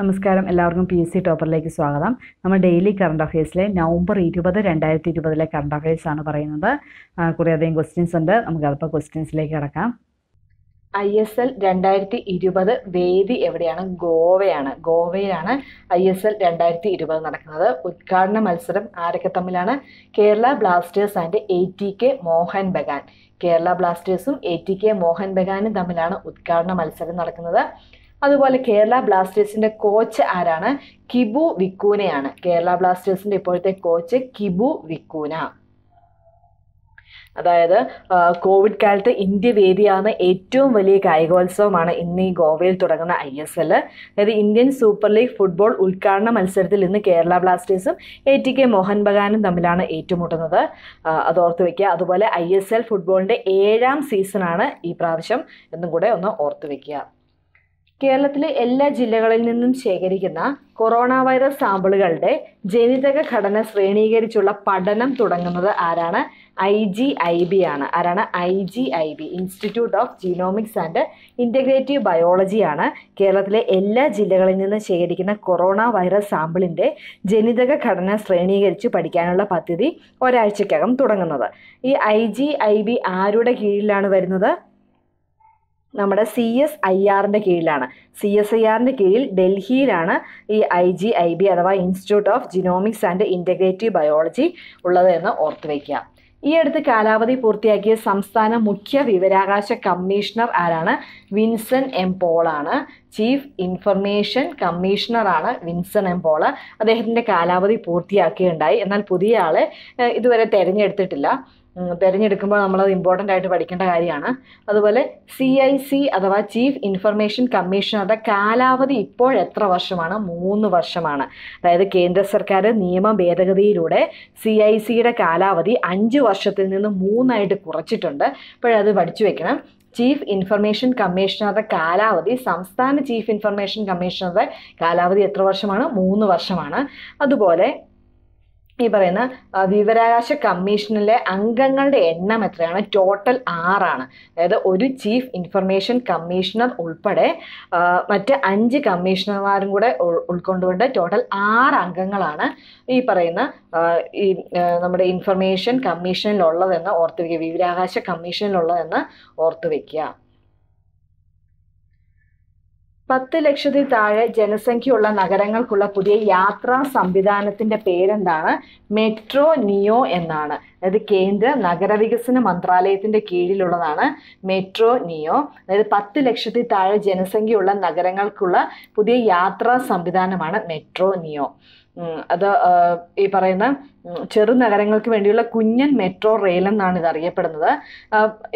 നമസ്കാരം എല്ലാവർക്കും P S C ടോപ്പറിലേക്ക് സ്വാഗതം നമ്മൾ ഡെയിലി കറണ്ട് അഫയേഴ്സിലെ നവംബർ ഇരുപത് രണ്ടായിരത്തി ഇരുപതിലെ കറണ്ട് അഫയേഴ്സ് ആണ് പറയുന്നത് കുറേയധികം ക്വസ്റ്റ്യൻസ് ഉണ്ട് നമുക്ക് അതിപ്പോൾ ക്വസ്റ്റ്യൻസിലേക്ക് കിടക്കാം ഐ എസ് എൽ രണ്ടായിരത്തി ഇരുപത് വേദി എവിടെയാണ് ഗോവയാണ് ഗോവയിലാണ് ഐ എസ് എൽ രണ്ടായിരത്തി ഇരുപത് നടക്കുന്നത് ഉദ്ഘാടന മത്സരം ആരൊക്കെ തമ്മിലാണ് Kerala Blasters and A T K Mohun Bagan Kerala ബ്ലാസ്റ്റേഴ്സും എ ടി കെ മോഹൻ ബഗാനും തമ്മിലാണ് ഉദ്ഘാടന മത്സരം നടക്കുന്നത് അതുപോലെ കേരള ബ്ലാസ്റ്റേഴ്സിന്റെ കോച്ച് ആരാണ് കിബു വിക്കൂനയാണ് കേരള ബ്ലാസ്റ്റേഴ്സിന്റെ ഇപ്പോഴത്തെ കോച്ച് കിബു വിക്കൂന അതായത് കോവിഡ് കാലത്ത് ഇന്ത്യ വേദിയാകുന്ന ഏറ്റവും വലിയ കായികോത്സവമാണ് ഇന്ന് ഈ ഗോവയിൽ തുടങ്ങുന്ന ഐ എസ് എൽ അതായത് ഇന്ത്യൻ സൂപ്പർ ലീഗ് ഫുട്ബോൾ ഉദ്ഘാടന മത്സരത്തിൽ ഇന്ന് കേരള ബ്ലാസ്റ്റേഴ്സും എ ടി കെ മോഹൻ ബഗാനും തമ്മിലാണ് ഏറ്റുമുട്ടുന്നത് അതോർത്ത് വയ്ക്കുക അതുപോലെ ഐ എസ് എൽ ഫുട്ബോളിൻ്റെ ഏഴാം സീസണാണ് ഈ പ്രാവശ്യം എന്നും കൂടെ ഒന്ന് ഓർത്ത് വയ്ക്കുക കേരളത്തിലെ എല്ലാ ജില്ലകളിൽ നിന്നും ശേഖരിക്കുന്ന കൊറോണ വൈറസ് സാമ്പിളുകളുടെ ജനിതക ഘടന ശ്രേണീകരിച്ചുള്ള പഠനം തുടങ്ങുന്നത് ആരാണ് ഐ ജി ഐ ബി ആണ് ആരാണ് I G I B institute of genomics and integrative biology ആണ് കേരളത്തിലെ എല്ലാ ജില്ലകളിൽ നിന്ന് ശേഖരിക്കുന്ന കൊറോണ വൈറസ് സാമ്പിളിൻ്റെ ജനിതക ഘടന ശ്രേണീകരിച്ച് പഠിക്കാനുള്ള പദ്ധതി ഒരാഴ്ചക്കകം തുടങ്ങുന്നത് ഈ ഐ ജി ഐ ബി ആരുടെ കീഴിലാണ് വരുന്നത് നമ്മുടെ സി എസ് ഐ ആറിൻ്റെ കീഴിലാണ് സി എസ് ഐ ആറിൻ്റെ കീഴിൽ ഡൽഹിയിലാണ് ഈ ഐ ജി ഐ ബി അഥവാ institute of genomics and integrative biology ഉള്ളത് എന്ന് ഓർത്തു വയ്ക്കുക ഈ അടുത്ത് കാലാവധി പൂർത്തിയാക്കിയ സംസ്ഥാന മുഖ്യ വിവരാകാശ കമ്മീഷണർ ആരാണ് വിൻസൺ എം പോളാണ് ചീഫ് ഇൻഫർമേഷൻ കമ്മീഷണറാണ് വിൻസൺ എം പോൾ അദ്ദേഹത്തിൻ്റെ കാലാവധി പൂർത്തിയാക്കുകയുണ്ടായി എന്നാൽ പുതിയ ആളെ ഇതുവരെ തിരഞ്ഞെടുത്തിട്ടില്ല തിരഞ്ഞെടുക്കുമ്പോൾ അത് ഇമ്പോർട്ടൻ്റ് ആയിട്ട് പഠിക്കേണ്ട കാര്യമാണ് അതുപോലെ സി ഐ സി അഥവാ ചീഫ് ഇൻഫർമേഷൻ കമ്മീഷണറുടെ കാലാവധി ഇപ്പോൾ എത്ര വർഷമാണ് മൂന്ന് വർഷമാണ് അതായത് കേന്ദ്ര സർക്കാർ നിയമ ഭേദഗതിയിലൂടെ സി ഐ സിയുടെ കാലാവധി അഞ്ച് വർഷത്തിൽ നിന്ന് മൂന്നായിട്ട് കുറച്ചിട്ടുണ്ട് അപ്പോഴത് പഠിച്ചു വെക്കണം ചീഫ് ഇൻഫർമേഷൻ കമ്മീഷണറുടെ കാലാവധി സംസ്ഥാന ചീഫ് ഇൻഫർമേഷൻ കമ്മീഷണറുടെ കാലാവധി എത്ര വർഷമാണ് മൂന്ന് വർഷമാണ് അതുപോലെ ഈ പറയുന്ന വിവരാവകാശ കമ്മീഷനിലെ അംഗങ്ങളുടെ എണ്ണം എത്രയാണ് ടോട്ടൽ ആറാണ് അതായത് ഒരു ചീഫ് ഇൻഫർമേഷൻ കമ്മീഷണർ ഉൾപ്പെടെ മറ്റ് അഞ്ച് കമ്മീഷണർമാരും കൂടെ ഉൾക്കൊണ്ടുകൊണ്ട് ടോട്ടൽ ആറ് അംഗങ്ങളാണ് ഈ പറയുന്ന ഈ നമ്മുടെ ഇൻഫർമേഷൻ കമ്മീഷനിലുള്ളതെന്ന് ഓർത്ത് വയ്ക്കുക വിവരാവകാശ കമ്മീഷനിലുള്ളതെന്ന് ഓർത്ത് വയ്ക്കുക പത്ത് ലക്ഷത്തിൽ താഴെ ജനസംഖ്യയുള്ള നഗരങ്ങൾക്കുള്ള പുതിയ യാത്രാ സംവിധാനത്തിന്റെ പേരെന്താണ് മെട്രോ നിയോ എന്നാണ് അതായത് കേന്ദ്ര നഗരവികസന മന്ത്രാലയത്തിന്റെ കീഴിലുള്ളതാണ് മെട്രോ നിയോ അതായത് പത്ത് ലക്ഷത്തിൽ താഴെ ജനസംഖ്യയുള്ള നഗരങ്ങൾക്കുള്ള പുതിയ യാത്രാ സംവിധാനമാണ് മെട്രോ നിയോ അത് ഈ പറയുന്ന ചെറു നഗരങ്ങൾക്ക് വേണ്ടിയുള്ള കുഞ്ഞൻ മെട്രോ റെയിൽ എന്നാണ് ഇത് അറിയപ്പെടുന്നത്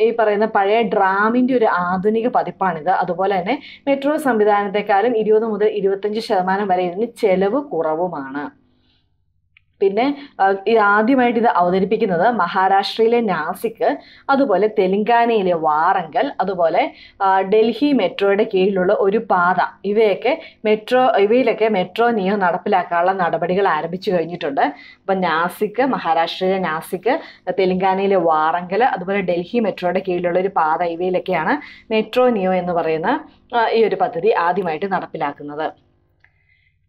ഈ പറയുന്ന പഴയ ഡ്രാമിൻ്റെ ഒരു ആധുനിക പതിപ്പാണിത് അതുപോലെ തന്നെ മെട്രോ സംവിധാനത്തെക്കാളും ഇരുപത് മുതൽ ഇരുപത്തഞ്ച് ശതമാനം വരെ ഇതിന് ചെലവ് കുറവുമാണ് പിന്നെ ആദ്യമായിട്ട് ഇത് അവതരിപ്പിക്കുന്നത് മഹാരാഷ്ട്രയിലെ നാസിക് അതുപോലെ തെലങ്കാനയിലെ വാറങ്കൽ അതുപോലെ ഡൽഹി മെട്രോയുടെ കീഴിലുള്ള ഒരു പാത ഇവയൊക്കെ മെട്രോ ഇവയിലൊക്കെ മെട്രോ നിയോ നടപ്പിലാക്കാനുള്ള നടപടികൾ ആരംഭിച്ചു കഴിഞ്ഞിട്ടുണ്ട് അപ്പം നാസിക് മഹാരാഷ്ട്രയിലെ നാസിക് തെലങ്കാനയിലെ വാറങ്കൽ അതുപോലെ ഡൽഹി മെട്രോയുടെ കീഴിലുള്ള ഒരു പാത ഇവയിലൊക്കെയാണ് മെട്രോ നിയോ എന്ന് പറയുന്ന ഈ ഒരു പദ്ധതി ആദ്യമായിട്ട് നടപ്പിലാക്കുന്നത്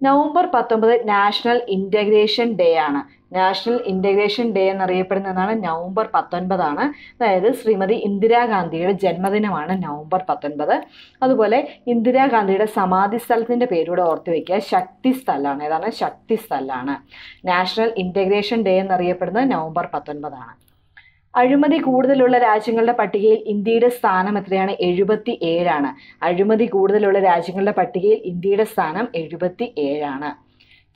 നവംബർ പത്തൊമ്പത് നാഷണൽ ഇൻറ്റഗ്രേഷൻ ഡേ ആണ് നാഷണൽ ഇൻറ്റഗ്രേഷൻ ഡേ എന്നറിയപ്പെടുന്നതാണ് നവംബർ പത്തൊൻപതാണ് അതായത് ശ്രീമതി ഇന്ദിരാഗാന്ധിയുടെ ജന്മദിനമാണ് നവംബർ പത്തൊൻപത് അതുപോലെ ഇന്ദിരാഗാന്ധിയുടെ സമാധി സ്ഥലത്തിൻ്റെ പേരൂടെ ഓർത്ത് വയ്ക്കുക ശക്തി സ്ഥലമാണ് ഏതാണ് ശക്തി സ്ഥലമാണ് നാഷണൽ ഇൻറ്റഗ്രേഷൻ ഡേ എന്നറിയപ്പെടുന്നത് നവംബർ പത്തൊൻപതാണ് അഴിമതി കൂടുതലുള്ള രാജ്യങ്ങളുടെ പട്ടികയിൽ ഇന്ത്യയുടെ സ്ഥാനം എത്രയാണ് എഴുപത്തി ഏഴാണ് അഴിമതി കൂടുതലുള്ള രാജ്യങ്ങളുടെ പട്ടികയിൽ ഇന്ത്യയുടെ സ്ഥാനം എഴുപത്തി ഏഴാണ്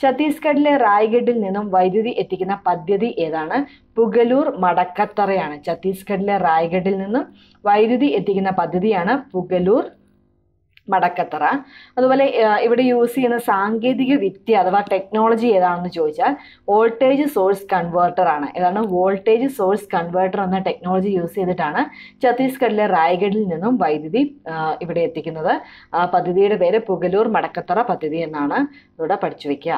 ഛത്തീസ്ഗഡിലെ റായ്ഗഡിൽ നിന്നും വൈദ്യുതി എത്തിക്കുന്ന പദ്ധതി ഏതാണ് പുഗലൂർ മടക്കത്തറയാണ് ഛത്തീസ്ഗഡിലെ റായ്ഗഡിൽ നിന്നും വൈദ്യുതി എത്തിക്കുന്ന പദ്ധതിയാണ് പുഗലൂർ മടക്കത്തറ അതുപോലെ ഇവിടെ യൂസ് ചെയ്യുന്ന സാങ്കേതിക വിദ്യ അഥവാ ടെക്നോളജി ഏതാണെന്ന് ചോദിച്ചാൽ വോൾട്ടേജ് സോഴ്സ് കൺവേർട്ടർ ആണ് ഏതാണ് വോൾട്ടേജ് സോഴ്സ് കൺവേർട്ടർ എന്ന ടെക്നോളജി യൂസ് ചെയ്തിട്ടാണ് ഛത്തീസ്ഗഡിലെ റായ്ഗഡിൽ നിന്നും വൈദ്യുതി ഇവിടെ എത്തിക്കുന്നത് പദ്ധതിയുടെ പേര് പുകലൂർ മടക്കത്തറ പദ്ധതി എന്നാണ് ഇവിടെ പഠിച്ചു വയ്ക്കുക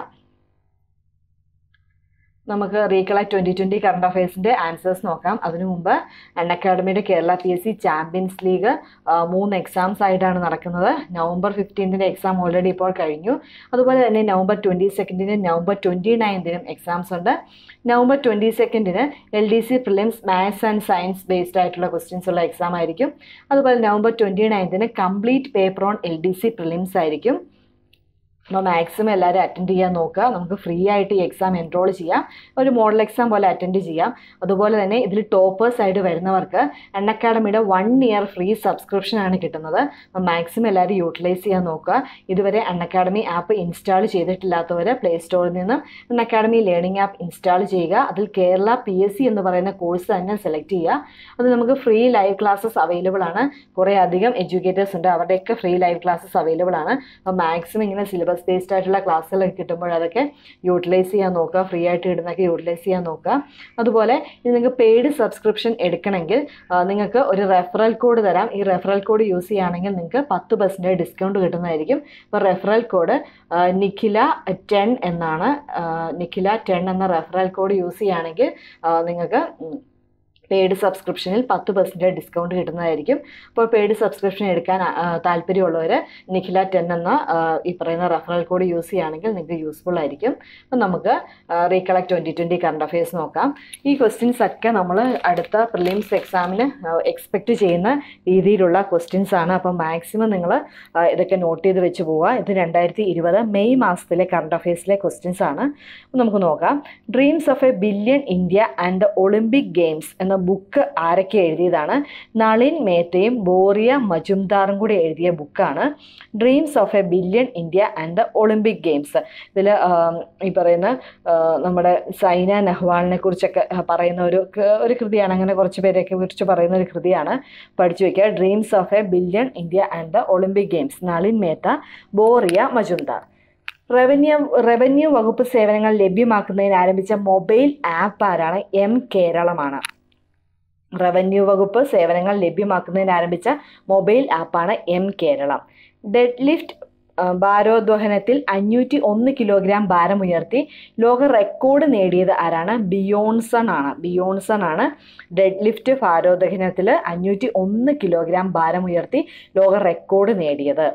നമുക്ക് റീകളക്ട് ട്വൻറ്റി ട്വൻറ്റി കറണ്ട് അഫയേഴ്സിൻ്റെ ആൻസേഴ്സ് നോക്കാം അതിനു മുമ്പ് അൺ അക്കാഡമിയുടെ Kerala P S C champions league മൂന്ന് എക്സാംസ് ആയിട്ടാണ് നടക്കുന്നത് നവംബർ ഫിഫ്റ്റീൻത്തിൻ്റെ എക്സാം ഓൾറെഡി ഇപ്പോൾ കഴിഞ്ഞു അതുപോലെ തന്നെ നവംബർ ട്വൻറ്റി സെക്കൻഡിന് നവംബർ ട്വൻറ്റി നയൻത്തിനും എക്സാംസ് ഉണ്ട് നവംബർ ട്വൻറ്റി സെക്കൻഡിന് L D C prelims maths and science based ആയിട്ടുള്ള ക്വസ്റ്റ്യൻസ് ഉള്ള എക്സാം ആയിരിക്കും അതുപോലെ നവംബർ ട്വൻറ്റി നയൻത്തിന് complete paper on L D C prelims ആയിരിക്കും അപ്പോൾ മാക്സിമം എല്ലാവരും അറ്റൻഡ് ചെയ്യാൻ നോക്കുക നമുക്ക് ഫ്രീ ആയിട്ട് ഈ എക്സാം എൻറോൾ ചെയ്യാം ഒരു മോഡൽ എക്സാം പോലെ അറ്റൻഡ് ചെയ്യാം അതുപോലെ തന്നെ ഇതിൽ ടോപ്പേഴ്സായിട്ട് വരുന്നവർക്ക് അൺ അക്കാഡമിയുടെ വൺ ഇയർ ഫ്രീ സബ്സ്ക്രിപ്ഷനാണ് കിട്ടുന്നത് അപ്പോൾ മാക്സിമം എല്ലാവരും യൂട്ടിലൈസ് ചെയ്യാൻ നോക്കുക ഇതുവരെ എൺ അക്കാഡമി ആപ്പ് ഇൻസ്റ്റാൾ ചെയ്തിട്ടില്ലാത്തവർ പ്ലേ സ്റ്റോറിൽ നിന്ന് Unacademy learning app install ചെയ്യുക അതിൽ കേരള പി എസ് സി എന്ന് പറയുന്ന കോഴ്സ് തന്നെ സെലക്ട് ചെയ്യുക അത് നമുക്ക് ഫ്രീ ലൈവ് ക്ലാസ്സസ് അവൈലബിൾ ആണ് കുറേ അധികം എഡ്യൂക്കേറ്റേഴ്സ് ഉണ്ട് അവരുടെയൊക്കെ ഫ്രീ ലൈവ് ക്ലാസ്സസ് അവൈലബിൾ ആണ് അപ്പോൾ മാക്സിമം ഇങ്ങനെ സിലബസ് ക്ലാസ് ബേസ്ഡ് ആയിട്ടുള്ള ക്ലാസ്സുകളൊക്കെ കിട്ടുമ്പോൾ അതൊക്കെ യൂട്ടിലൈസ് ചെയ്യാൻ നോക്കുക ഫ്രീ ആയിട്ട് ഇടുന്നൊക്കെ യൂട്ടിലൈസ് ചെയ്യാൻ നോക്കുക അതുപോലെ ഇനി നിങ്ങൾക്ക് പെയ്ഡ് സബ്സ്ക്രിപ്ഷൻ എടുക്കണമെങ്കിൽ നിങ്ങൾക്ക് ഒരു റെഫറൽ കോഡ് തരാം ഈ റെഫറൽ കോഡ് യൂസ് ചെയ്യുകയാണെങ്കിൽ നിങ്ങൾക്ക് പത്ത് പെർസെൻറ്റേജ് ഡിസ്കൗണ്ട് കിട്ടുന്നതായിരിക്കും അപ്പോൾ റെഫറൽ കോഡ് നിഖില ടെൻ എന്നാണ് നിഖില ടെൻ എന്ന റെഫറൽ കോഡ് യൂസ് ചെയ്യുകയാണെങ്കിൽ നിങ്ങൾക്ക് പെയ്ഡ് സബ്സ്ക്രിപ്ഷനിൽ പത്ത് പെർസെൻറ്റേജ് ഡിസ്കൗണ്ട് കിട്ടുന്നതായിരിക്കും അപ്പോൾ പെയ്ഡ് സബ്സ്ക്രിപ്ഷൻ എടുക്കാൻ താല്പര്യമുള്ളവർ നിഖില ടെൻ എന്ന ഈ പറയുന്ന റെഫറൽ കോഡ് യൂസ് ചെയ്യുകയാണെങ്കിൽ നിങ്ങൾക്ക് യൂസ്ഫുൾ ആയിരിക്കും അപ്പം നമുക്ക് recollect twenty twenty current affairs നോക്കാം ഈ ക്വസ്റ്റ്യൻസ് ഒക്കെ നമ്മൾ അടുത്ത പ്രിലിംസ് എക്സാമിന് എക്സ്പെക്റ്റ് ചെയ്യുന്ന രീതിയിലുള്ള ക്വസ്റ്റ്യൻസ് ആണ് അപ്പം മാക്സിമം നിങ്ങൾ ഇതൊക്കെ നോട്ട് ചെയ്ത് വെച്ച് പോവുക ഇത് രണ്ടായിരത്തി ഇരുപത് മെയ് മാസത്തിലെ കറണ്ട് അഫയേഴ്സിലെ ക്വസ്റ്റ്യൻസ് ആണ് നമുക്ക് നോക്കാം dreams of a billion India and Olympic games എന്ന ബുക്ക് ആരൊക്കെ എഴുതിയതാണ് നളിൻ മേത്തയും ബോറിയ മജുംദാറും കൂടി എഴുതിയ ബുക്കാണ് dreams of a billion India and the Olympic games ഇതിൽ ഈ പറയുന്ന നമ്മുടെ സൈന നെഹ്വാളിനെ കുറിച്ചൊക്കെ പറയുന്ന ഒരു ഒരു കൃതിയാണ് അങ്ങനെ കുറച്ച് പേരെയൊക്കെ കുറിച്ച് പറയുന്ന ഒരു കൃതിയാണ് പഠിച്ചു വയ്ക്കുക dreams of a billion India and the Olympic games Nalin Mehta Boria Majumdar revenue revenue വകുപ്പ് സേവനങ്ങൾ ലഭ്യമാക്കുന്നതിന് ആരംഭിച്ച മൊബൈൽ ആപ്പ് ആരാണ് എം കേരളമാണ് റവന്യൂ വകുപ്പ് സേവനങ്ങൾ ലഭ്യമാക്കുന്നതിന് ആരംഭിച്ച മൊബൈൽ ആപ്പാണ് എം കേരളം ഡെഡ് ലിഫ്റ്റ് ഭാരോദ്വഹനത്തിൽ അഞ്ഞൂറ്റി ഒന്ന് കിലോഗ്രാം ഭാരം ഉയർത്തി ലോക റെക്കോർഡ് നേടിയത് ആരാണ് ബിയോൺസൺ ആണ് ബിയോൺസൺ ആണ് ഡെഡ് ലിഫ്റ്റ് ഭാരോദ്വഹനത്തിൽ അഞ്ഞൂറ്റി ഒന്ന് കിലോഗ്രാം ഭാരം ഉയർത്തി ലോക റെക്കോർഡ് നേടിയത്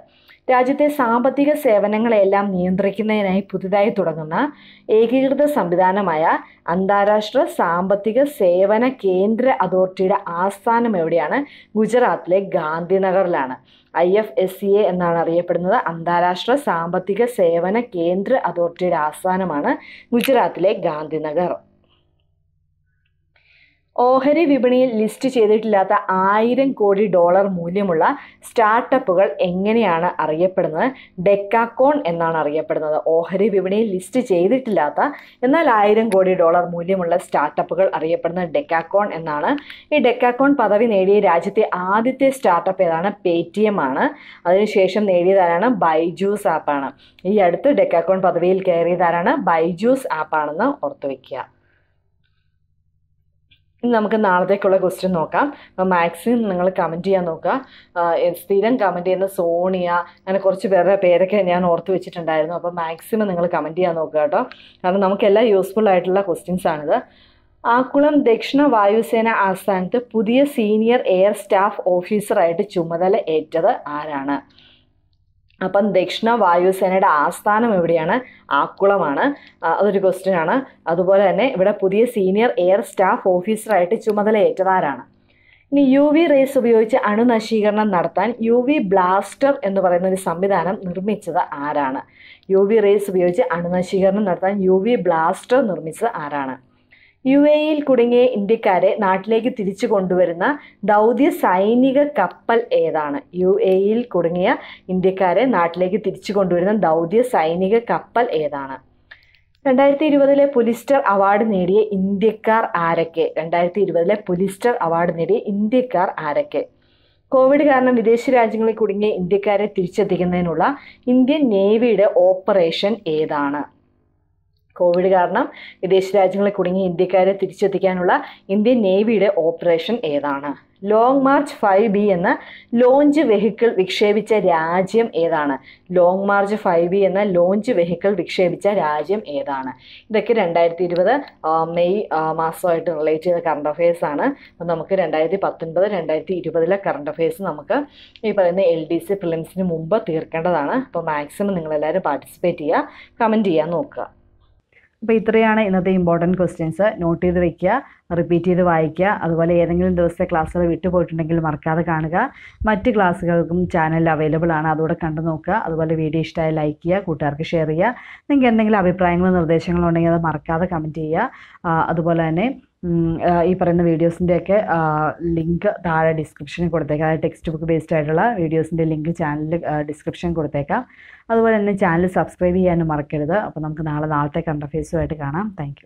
രാജ്യത്തെ സാമ്പത്തിക സേവനങ്ങളെയെല്ലാം നിയന്ത്രിക്കുന്നതിനായി പുതുതായി തുടങ്ങുന്ന ഏകീകൃത സംവിധാനമായ അന്താരാഷ്ട്ര സാമ്പത്തിക സേവന കേന്ദ്ര അതോറിറ്റിയുടെ ആസ്ഥാനം എവിടെയാണ് ഗുജറാത്തിലെ ഗാന്ധിനഗറിലാണ് I F S C A എന്നാണ് അറിയപ്പെടുന്നത് അന്താരാഷ്ട്ര സാമ്പത്തിക സേവന കേന്ദ്ര അതോറിറ്റിയുടെ ആസ്ഥാനമാണ് ഗുജറാത്തിലെ ഗാന്ധിനഗർ ഓഹരി വിപണിയിൽ ലിസ്റ്റ് ചെയ്തിട്ടില്ലാത്ത ആയിരം കോടി ഡോളർ മൂല്യമുള്ള സ്റ്റാർട്ടപ്പുകൾ എങ്ങനെയാണ് അറിയപ്പെടുന്നത് ഡെക്കാക്കോൺ എന്നാണ് അറിയപ്പെടുന്നത് ഓഹരി വിപണിയിൽ ലിസ്റ്റ് ചെയ്തിട്ടില്ലാത്ത എന്നാൽ ആയിരം കോടി ഡോളർ മൂല്യമുള്ള സ്റ്റാർട്ടപ്പുകൾ അറിയപ്പെടുന്നത് ഡെക്കാക്കോൺ എന്നാണ് ഈ ഡെക്കാക്കോൺ പദവി നേടിയ രാജ്യത്തെ ആദ്യത്തെ സ്റ്റാർട്ടപ്പ് ഏതാണ് പേടിഎം ആണ് അതിനുശേഷം നേടിയതാരാണ് ബൈജൂസ് ആപ്പാണ് ഈ അടുത്ത് ഡെക്കാക്കോൺ പദവിയിൽ കയറിയതാരാണ് ബൈജൂസ് ആപ്പാണെന്ന് ഓർത്തു വയ്ക്കുക നമുക്ക് നാളത്തേക്കുള്ള ക്വസ്റ്റ്യൻ നോക്കാം അപ്പോൾ മാക്സിമം നിങ്ങൾ കമൻറ്റ് ചെയ്യാൻ നോക്കുക സ്ഥിരം കമൻറ്റ് ചെയ്യുന്ന സോണിയ അങ്ങനെ കുറച്ച് പേരുടെ പേരൊക്കെ ഞാൻ ഓർത്ത് വെച്ചിട്ടുണ്ടായിരുന്നു അപ്പോൾ മാക്സിമം നിങ്ങൾ കമൻറ്റ് ചെയ്യാൻ നോക്കുക കേട്ടോ കാരണം നമുക്കെല്ലാം യൂസ്ഫുൾ ആയിട്ടുള്ള ക്വസ്റ്റ്യൻസ് ആണിത് ആക്കുളം ദക്ഷിണ വായുസേന ആസ്ഥാനത്ത് പുതിയ സീനിയർ എയർ സ്റ്റാഫ് ഓഫീസറായിട്ട് ചുമതല ഏറ്റത് ആരാണ് അപ്പം ദക്ഷിണ വായുസേനയുടെ ആസ്ഥാനം എവിടെയാണ് ആക്കുളമാണ് അതൊരു ക്വസ്റ്റ്യൻ ആണ് അതുപോലെ തന്നെ ഇവിടെ പുതിയ സീനിയർ എയർ സ്റ്റാഫ് ഓഫീസറായിട്ട് ഏറ്റതാരാണ് ഇനി യു വി റേസ് ഉപയോഗിച്ച് അണുനശീകരണം നടത്താൻ യു വി ബ്ലാസ്റ്റർ എന്ന് പറയുന്ന ഒരു സംവിധാനം നിർമ്മിച്ചത് ആരാണ് യു വി റേസ് ഉപയോഗിച്ച് അണുനശീകരണം നടത്താൻ യു വി ബ്ലാസ്റ്റർ നിർമ്മിച്ചത് ആരാണ് യു ഇയിൽ കുടുങ്ങിയ ഇന്ത്യക്കാരെ നാട്ടിലേക്ക് തിരിച്ചു കൊണ്ടുവരുന്ന ദൗത്യ സൈനിക കപ്പൽ ഏതാണ് യു ഇയിൽ കുടുങ്ങിയ ഇന്ത്യക്കാരെ നാട്ടിലേക്ക് തിരിച്ചു കൊണ്ടുവരുന്ന ദൗത്യ സൈനിക കപ്പൽ ഏതാണ് രണ്ടായിരത്തി ഇരുപതിലെ പുലിസ്റ്റർ അവാർഡ് നേടിയ ഇന്ത്യക്കാർ ആരൊക്കെ രണ്ടായിരത്തി ഇരുപതിലെ പുലിസ്റ്റർ അവാർഡ് നേടിയ ഇന്ത്യക്കാർ ആരൊക്കെ കോവിഡ് കാരണം വിദേശ രാജ്യങ്ങളിൽ കുടുങ്ങിയ ഇന്ത്യക്കാരെ തിരിച്ചെത്തിക്കുന്നതിനുള്ള ഇന്ത്യൻ നേവിയുടെ ഓപ്പറേഷൻ ഏതാണ് കോവിഡ് കാരണം വിദേശ രാജ്യങ്ങളിൽ കുടുങ്ങിയ ഇന്ത്യക്കാരെ തിരിച്ചെത്തിക്കാനുള്ള ഇന്ത്യൻ നേവിയുടെ ഓപ്പറേഷൻ ഏതാണ് ലോങ് മാർച്ച് ഫൈവ് ബി എന്ന ലോഞ്ച് വെഹിക്കിൾ വിക്ഷേപിച്ച രാജ്യം ഏതാണ് ലോങ് മാർച്ച് ഫൈവ് ബി എന്ന ലോഞ്ച് വെഹിക്കിൾ വിക്ഷേപിച്ച രാജ്യം ഏതാണ് ഇതൊക്കെ രണ്ടായിരത്തി ഇരുപത് മെയ് മാസമായിട്ട് റിലേറ്റ് ചെയ്ത കറണ്ട് അഫയേഴ്സ് ആണ് അപ്പം നമുക്ക് രണ്ടായിരത്തി പത്തൊൻപത് രണ്ടായിരത്തി ഇരുപതിലെ കറണ്ട് അഫയേഴ്സ് നമുക്ക് ഈ പറയുന്ന എൽ ഡി സി ഫിലിംസിന് മുമ്പ് തീർക്കേണ്ടതാണ് അപ്പോൾ മാക്സിമം നിങ്ങളെല്ലാവരും പാർട്ടിസിപ്പേറ്റ് ചെയ്യുക കമൻറ്റ് ചെയ്യാൻ നോക്കുക അപ്പോൾ ഇത്രയാണ് ഇന്നത്തെ ഇമ്പോർട്ടൻറ്റ് ക്വസ്റ്റ്യൻസ് നോട്ട് ചെയ്ത് വയ്ക്കുക റിപ്പീറ്റ് ചെയ്ത് വായിക്കുക അതുപോലെ ഏതെങ്കിലും ദിവസത്തെ ക്ലാസ്സുകൾ വിട്ടുപോയിട്ടുണ്ടെങ്കിൽ മറക്കാതെ കാണുക മറ്റ് ക്ലാസ്സുകൾക്കും ചാനൽ അവൈലബിൾ ആണ് അതുകൂടെ കണ്ടു നോക്കുക അതുപോലെ വീഡിയോ ഇഷ്ടമായി ലൈക്ക് ചെയ്യുക കൂട്ടുകാർക്ക് ഷെയർ ചെയ്യുക നിങ്ങൾക്ക് എന്തെങ്കിലും അഭിപ്രായങ്ങളോ നിർദ്ദേശങ്ങളോ ഉണ്ടെങ്കിൽ അത് മറക്കാതെ കമൻറ്റ് ചെയ്യുക അതുപോലെ തന്നെ ഈ പറയുന്ന വീഡിയോസിൻ്റെയൊക്കെ ലിങ്ക് താഴെ ഡിസ്ക്രിപ്ഷനിൽ കൊടുത്തേക്കാം അതായത് ടെക്സ്റ്റ് ബുക്ക് ബേസ്ഡ് ആയിട്ടുള്ള വീഡിയോസിൻ്റെ ലിങ്ക് ചാനലിൽ ഡിസ്ക്രിപ്ഷൻ കൊടുത്തേക്കാം അതുപോലെ തന്നെ ചാനൽ സബ്സ്ക്രൈബ് ചെയ്യാനും മറക്കരുത് അപ്പോൾ നമുക്ക് നാളെ നാളത്തെ കണ്ടർഫേസുമായിട്ട് കാണാം താങ്ക്